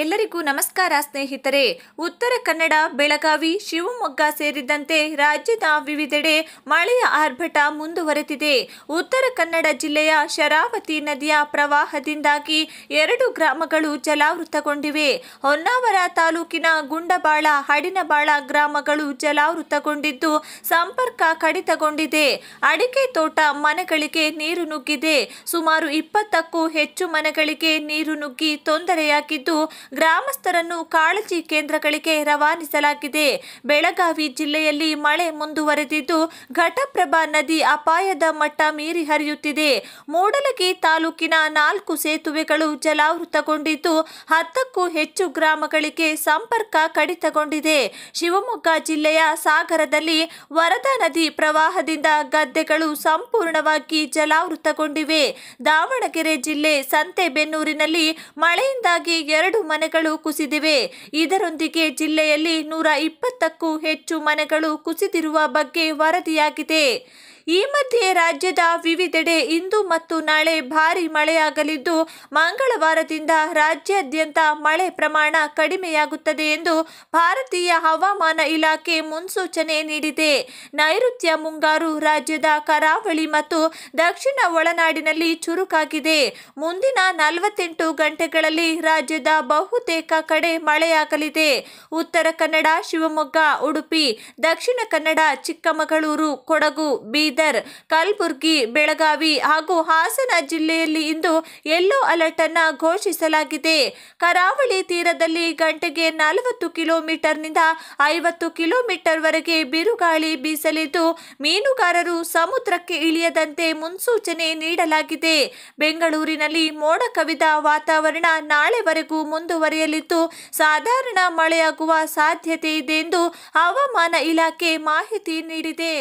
ಎಲ್ಲರಿಗೂ ನಮಸ್ಕಾರ ಸ್ನೇಹಿತರೆ ಉತ್ತರ ಕನ್ನಡ ಬೆಳಗಾವಿ ಶಿವಮೊಗ್ಗ ಸೇರಿದಂತೆ ರಾಜ್ಯದ ವಿವಿಧೆಡೆ ಮಳೆಯ ಆರ್ಭಟ ಮುಂದುವರೆದಿದೆ ಉತ್ತರ ಕನ್ನಡ ಜಿಲ್ಲೆಯ ಶರಾವತಿ ನದಿಯ ಪ್ರವಾಹದಿಂದಾಗಿ ಎರಡು ಗ್ರಾಮಗಳು ಜಲಾವೃತಗೊಂಡಿವೆ ಹೊನ್ನಾವರ ತಾಲೂಕಿನ ಗುಂಡಬಾಳ ಹಡಿನಬಾಳ ಗ್ರಾಮಗಳು ಜಲಾವೃತಗೊಂಡಿದ್ದು ಸಂಪರ್ಕ ಕಡಿತಗೊಂಡಿದೆ ಅಡಿಕೆ ತೋಟ ಮನೆಗಳಿಗೆ ನೀರು ನುಗ್ಗಿದೆ ಸುಮಾರು ಇಪ್ಪತ್ತಕ್ಕೂ ಹೆಚ್ಚು ಮನೆಗಳಿಗೆ ನೀರು ನುಗ್ಗಿ ತೊಂದರೆಯಾಗಿದ್ದು ಗ್ರಾಮಸ್ಥರನ್ನು ಕಾಳಜಿ ಕೇಂದ್ರಗಳಿಗೆ ರವಾನಿಸಲಾಗಿದೆ ಬೆಳಗಾವಿ ಜಿಲ್ಲೆಯಲ್ಲಿ ಮಳೆ ಮುಂದುವರೆದಿದ್ದು ಘಟಪ್ರಭಾ ನದಿ ಅಪಾಯದ ಮಟ್ಟ ಮೀರಿ ಹರಿಯುತ್ತಿದೆ ಮೂಡಲಗಿ ತಾಲೂಕಿನ ನಾಲ್ಕು ಸೇತುವೆಗಳು ಜಲಾವೃತಗೊಂಡಿದ್ದು ಹತ್ತಕ್ಕೂ ಹೆಚ್ಚು ಗ್ರಾಮಗಳಿಗೆ ಸಂಪರ್ಕ ಕಡಿತಗೊಂಡಿದೆ ಶಿವಮೊಗ್ಗ ಜಿಲ್ಲೆಯ ಸಾಗರದಲ್ಲಿ ವರದಾ ನದಿ ಪ್ರವಾಹದಿಂದ ಗದ್ದೆಗಳು ಸಂಪೂರ್ಣವಾಗಿ ಜಲಾವೃತಗೊಂಡಿವೆ ದಾವಣಗೆರೆ ಜಿಲ್ಲೆ ಸಂತೆಬೆನ್ನೂರಿನಲ್ಲಿ ಮಳೆಯಿಂದಾಗಿ ಎರಡು ಮನೆ ಮನೆಗಳು ಕುಸಿದಿವೆ ಇದರೊಂದಿಗೆ ಜಿಲ್ಲೆಯಲ್ಲಿ ನೂರ ಇಪ್ಪತ್ತಕ್ಕೂ ಹೆಚ್ಚು ಮನೆಗಳು ಕುಸಿದಿರುವ ಬಗ್ಗೆ ವರದಿಯಾಗಿದೆ ಈ ಮಧ್ಯೆ ರಾಜ್ಯದ ವಿವಿಧೆಡೆ ಇಂದು ಮತ್ತು ನಾಳೆ ಭಾರಿ ಮಳೆಯಾಗಲಿದ್ದು ಮಂಗಳವಾರದಿಂದ ರಾಜ್ಯಾದ್ಯಂತ ಮಳೆ ಪ್ರಮಾಣ ಕಡಿಮೆಯಾಗುತ್ತದೆ ಎಂದು ಭಾರತೀಯ ಹವಾಮಾನ ಇಲಾಖೆ ಮುನ್ಸೂಚನೆ ನೀಡಿದೆ ನೈಋತ್ಯ ಮುಂಗಾರು ರಾಜ್ಯದ ಕರಾವಳಿ ಮತ್ತು ದಕ್ಷಿಣ ಒಳನಾಡಿನಲ್ಲಿ ಚುರುಕಾಗಿದೆ ಮುಂದಿನ ನಲವತ್ತೆಂಟು ಗಂಟೆಗಳಲ್ಲಿ ರಾಜ್ಯದ ಬಹುತೇಕ ಕಡೆ ಮಳೆಯಾಗಲಿದೆ ಉತ್ತರ ಕನ್ನಡ ಶಿವಮೊಗ್ಗ ಉಡುಪಿ ದಕ್ಷಿಣ ಕನ್ನಡ ಚಿಕ್ಕಮಗಳೂರು ಕೊಡಗು ಬೀದರ್ ಬೀದರ್ ಕಲಬುರ್ಗಿ ಬೆಳಗಾವಿ ಹಾಗೂ ಹಾಸನ ಜಿಲ್ಲೆಯಲ್ಲಿ ಇಂದು ಯೆಲ್ಲೋ ಅಲರ್ಟ್ ಅನ್ನು ಘೋಷಿಸಲಾಗಿದೆ ಕರಾವಳಿ ತೀರದಲ್ಲಿ ಗಂಟೆಗೆ ನಲವತ್ತು ಕಿಲೋಮೀಟರ್ನಿಂದ ಐವತ್ತು ಕಿಲೋಮೀಟರ್ ವರೆಗೆ ಬಿರುಗಾಳಿ ಬೀಸಲಿದ್ದು ಮೀನುಗಾರರು ಸಮುದ್ರಕ್ಕೆ ಇಳಿಯದಂತೆ ಮುನ್ಸೂಚನೆ ನೀಡಲಾಗಿದೆ ಬೆಂಗಳೂರಿನಲ್ಲಿ ಮೋಡ ಕವಿದ ವಾತಾವರಣ ನಾಳೆವರೆಗೂ ಮುಂದುವರಿಯಲಿದ್ದು ಸಾಧಾರಣ ಮಳೆಯಾಗುವ ಸಾಧ್ಯತೆ ಇದೆ ಎಂದು ಹವಾಮಾನ ಇಲಾಖೆ ಮಾಹಿತಿ ನೀಡಿದೆ